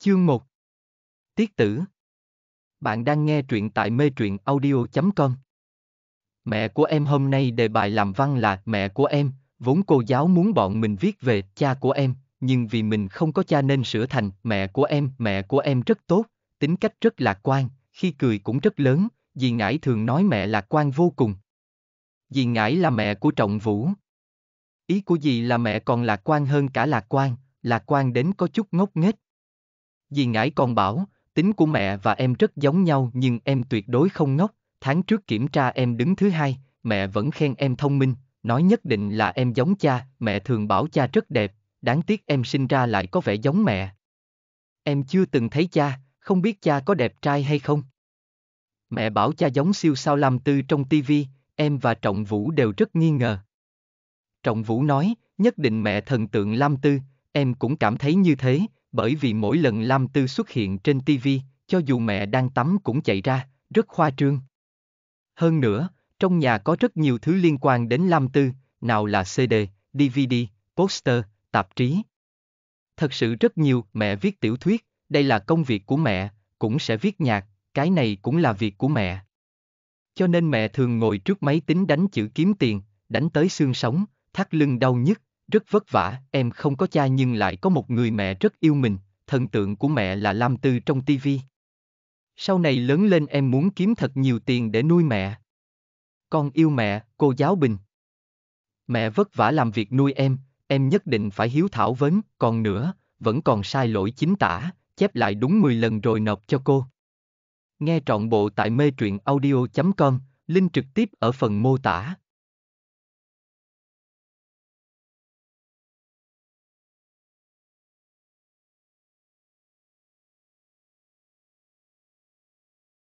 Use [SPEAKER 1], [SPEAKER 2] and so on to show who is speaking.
[SPEAKER 1] Chương 1 Tiết tử Bạn đang nghe truyện tại mê truyện audio.com Mẹ của em hôm nay đề bài làm văn là mẹ của em, vốn cô giáo muốn bọn mình viết về cha của em, nhưng vì mình không có cha nên sửa thành mẹ của em, mẹ của em rất tốt, tính cách rất lạc quan, khi cười cũng rất lớn, dì ngải thường nói mẹ lạc quan vô cùng. Dì ngải là mẹ của trọng vũ. Ý của dì là mẹ còn lạc quan hơn cả lạc quan, lạc quan đến có chút ngốc nghếch Dì ngãi còn bảo, tính của mẹ và em rất giống nhau nhưng em tuyệt đối không ngốc, tháng trước kiểm tra em đứng thứ hai, mẹ vẫn khen em thông minh, nói nhất định là em giống cha, mẹ thường bảo cha rất đẹp, đáng tiếc em sinh ra lại có vẻ giống mẹ. Em chưa từng thấy cha, không biết cha có đẹp trai hay không. Mẹ bảo cha giống siêu sao Lam Tư trong TV, em và Trọng Vũ đều rất nghi ngờ. Trọng Vũ nói, nhất định mẹ thần tượng Lam Tư, em cũng cảm thấy như thế, bởi vì mỗi lần Lam Tư xuất hiện trên TV, cho dù mẹ đang tắm cũng chạy ra, rất khoa trương. Hơn nữa, trong nhà có rất nhiều thứ liên quan đến Lam Tư, nào là CD, DVD, poster, tạp chí. Thật sự rất nhiều, mẹ viết tiểu thuyết, đây là công việc của mẹ, cũng sẽ viết nhạc, cái này cũng là việc của mẹ. Cho nên mẹ thường ngồi trước máy tính đánh chữ kiếm tiền, đánh tới xương sống, thắt lưng đau nhức, rất vất vả, em không có cha nhưng lại có một người mẹ rất yêu mình, thần tượng của mẹ là Lam Tư trong TV. Sau này lớn lên em muốn kiếm thật nhiều tiền để nuôi mẹ. Con yêu mẹ, cô giáo Bình. Mẹ vất vả làm việc nuôi em, em nhất định phải hiếu thảo vấn, còn nữa, vẫn còn sai lỗi chính tả, chép lại đúng 10 lần rồi nộp cho cô. Nghe trọn bộ tại mê truyện audio.com, link trực tiếp ở phần mô tả.